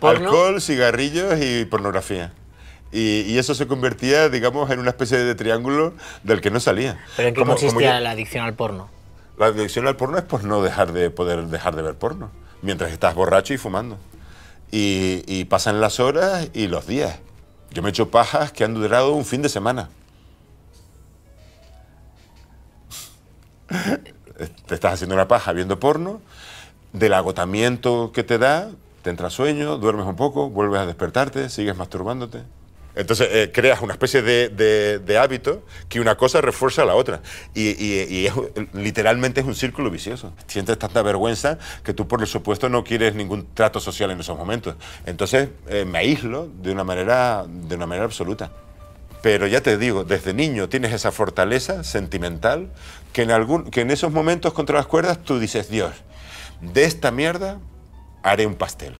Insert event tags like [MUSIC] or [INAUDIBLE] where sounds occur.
Alcohol, cigarrillos y pornografía. Y, eso se convertía, digamos, en una especie de triángulo del que no salía. ¿Pero en qué la adicción al porno? La adicción al porno es pues no dejar de poder dejar de ver porno, mientras estás borracho y fumando. Y, y pasan las horas y los días. Yo me he hecho pajas que han durado un fin de semana. [LAUGHS] Te estás haciendo una paja viendo porno, del agotamiento que te da, te entra sueño, duermes un poco, vuelves a despertarte, sigues masturbándote. Entonces eh, creas una especie de, de, hábito que una cosa refuerza a la otra. Y, y, literalmente es un círculo vicioso. Sientes tanta vergüenza que tú, por supuesto, no quieres ningún trato social en esos momentos. Entonces eh, me aíslo de una, manera, de una manera absoluta. Pero ya te digo, desde niño tienes esa fortaleza sentimental que en, algún, que en esos momentos contra las cuerdas tú dices, Dios, de esta mierda haré un pastel.